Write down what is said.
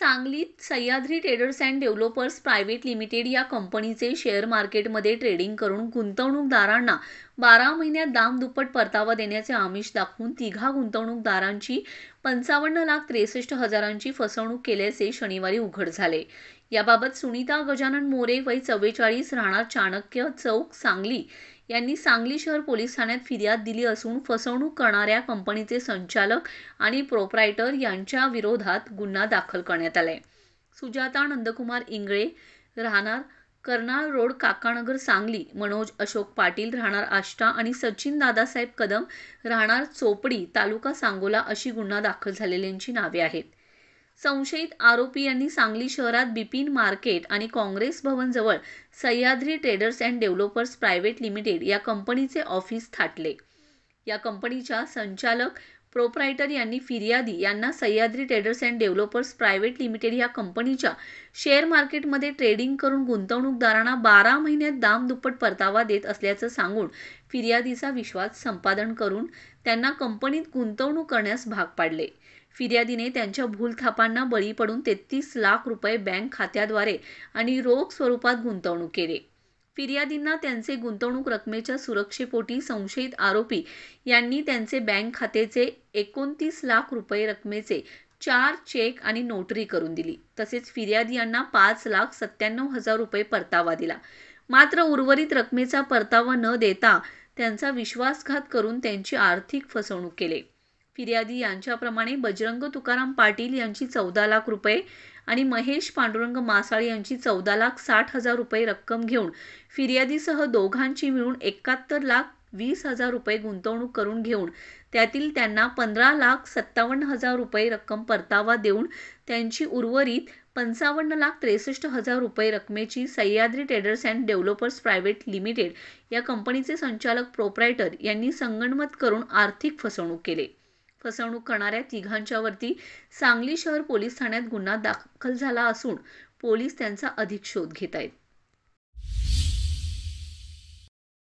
सांगलीत Sahyadri traders and developers private limited या कंपनीचे शेअर मार्केटमध्ये ट्रेडिंग करून गुंतवणूकदारांना बारा महिन्यात दाम दुप्पट परतावा देण्याचे आमिष दाखवून तिघा गुंतवणूकदारांची पंचावन्न लाख त्रेसष्ट हजारांची फसवणूक केल्याचे शनिवारी उघड झाले याबाबत सुनीता गजानन मोरे वय चव्वेचाळीस राहणार चाणक्य चौक सांगली यांनी सांगली शहर पोलीस ठाण्यात फिर्याद दिली असून फसवणूक करणाऱ्या कंपनीचे संचालक आणि प्रोप्रायटर यांच्या विरोधात गुन्हा दाखल करण्यात आलाय सुजाता नंदकुमार इंगळे राहणार कर्नाळ रोड काकानगर सांगली मनोज अशोक पाटील राहणार आष्टा आणि सचिन दादासाहेब कदम राहणार चोपडी तालुका सांगोला अशी गुन्हा दाखल झालेल्यांची नावे आहेत संशयित आरोपी यांनी सांगली शहरात बिपिन मार्केट आणि काँग्रेस भवनजवळ Sahyadri traders and developers private limited या कंपनीचे ऑफिस थाटले या कंपनीच्या संचालक प्रोप्रायटर यांनी फिर्यादी यांना Sahyadri traders and developers private limited या कंपनीच्या शेअर मार्केटमध्ये ट्रेडिंग करून गुंतवणूकदारांना बारा महिन्यात दाम दुप्पट परतावा देत असल्याचं सांगून फिर्यादीचा विश्वास संपादन करून त्यांना कंपनीत गुंतवणूक करण्यास भाग पाडले फिर्यादीने त्यांच्या भूलथापांना बळी पडून तेहतीस लाख रुपये बँक खात्याद्वारे आणि रोख स्वरूपात गुंतवणूक केले फिर्यादींना त्यांचे गुंतवणूक रकमेच्या सुरक्षेपोटी संशयित आरोपी यांनी त्यांचे बँक खात्याचे एकोणतीस लाख रुपये रकमेचे चार चेक आणि नोटरी करून दिली तसेच फिर्यादी यांना पाच लाख सत्त्याण्णव हजार रुपये परतावा दिला मात्र उर्वरित रकमेचा परतावा न देता त्यांचा विश्वासघात करून त्यांची आर्थिक फसवणूक केली फिर्यादी यांच्याप्रमाणे बजरंग तुकाराम पाटील यांची चौदा लाख रुपये आणि महेश पांडुरंग मासाळ यांची चौदा लाख साठ हजार रुपये रक्कम घेऊन फिर्यादीसह दोघांची मिळून एकाहत्तर लाख वीस हजार रुपये गुंतवणूक करून घेऊन त्यातील त्यांना पंधरा लाख सत्तावन्न हजार रुपये रक्कम परतावा देऊन त्यांची उर्वरित पंचावन्न लाख त्रेसष्ट हजार रुपये रकमेची Sahyadri traders and developers private limited या कंपनीचे संचालक प्रोप्रायटर यांनी संगणमत करून आर्थिक फसवणूक केली फसवणूक करणाऱ्या तिघांच्यावरती सांगली शहर पोलीस ठाण्यात गुन्हा दाखल झाला असून पोलीस त्यांचा अधिक शोध घेत आहेत